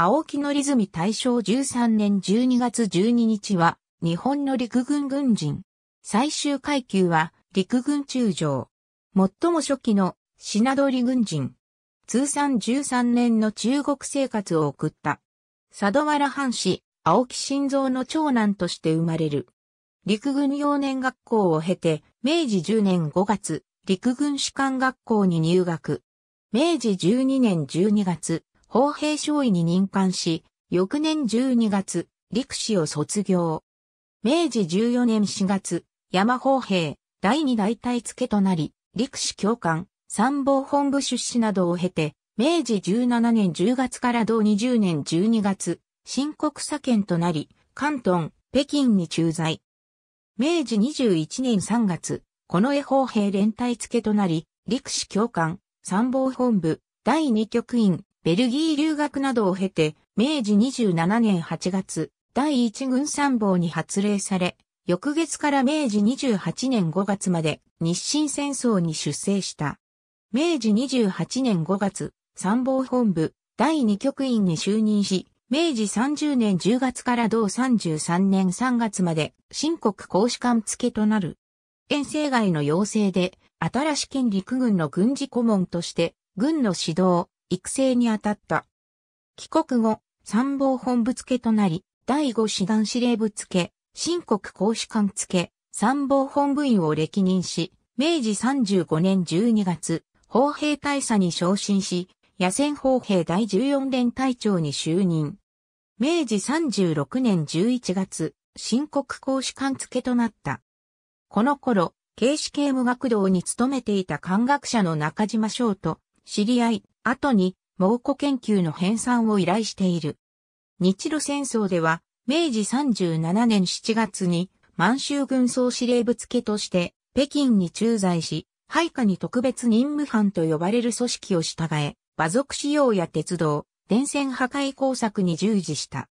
青木のりずみ大正13年12月12日は、日本の陸軍軍人。最終階級は、陸軍中将。最も初期の、品取軍人。通算13年の中国生活を送った。佐渡原藩士、青木晋三の長男として生まれる。陸軍幼年学校を経て、明治10年5月、陸軍士官学校に入学。明治12年12月、砲兵少尉に任官し、翌年12月、陸士を卒業。明治14年4月、山砲兵、第二大隊付となり、陸士教官、参謀本部出資などを経て、明治17年10月から同20年12月、新国左県となり、関東、北京に駐在。明治21年3月、近衛砲兵連隊付となり、陸士教官、参謀本部、第二局員、ベルギー留学などを経て、明治27年8月、第一軍参謀に発令され、翌月から明治28年5月まで日清戦争に出征した。明治28年5月、参謀本部第2局員に就任し、明治30年10月から同33年3月まで新国公使館付となる。遠征外の要請で、新し県陸軍の軍事顧問として、軍の指導、育成に当たった。帰国後、参謀本部付となり、第5師団司令部付、新国公使館付、参謀本部員を歴任し、明治35年12月、砲兵大佐に昇進し、野戦砲兵第14連隊長に就任。明治36年11月、新国公使館付となった。この頃、警視刑務学堂に勤めていた官学者の中島翔と知り合い、後に蒙古研究の編纂を依頼している。日露戦争では、明治37年7月に満州軍総司令部付として北京に駐在し、配下に特別任務班と呼ばれる組織を従え、馬族使用や鉄道、電線破壊工作に従事した。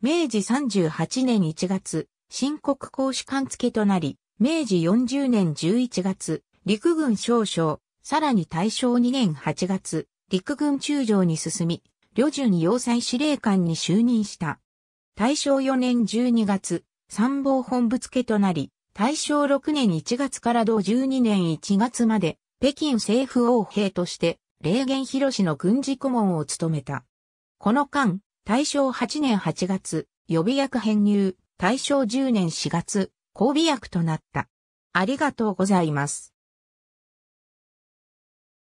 明治38年1月、新国公使官付となり、明治40年11月、陸軍少将、さらに大正2年8月、陸軍中将に進み、旅順要塞司令官に就任した。大正4年12月、参謀本部付となり、大正6年1月から同12年1月まで、北京政府王兵として、霊源広氏の軍事顧問を務めた。この間、大正8年8月、予備役編入、大正10年4月、交尾役となった。ありがとうございます。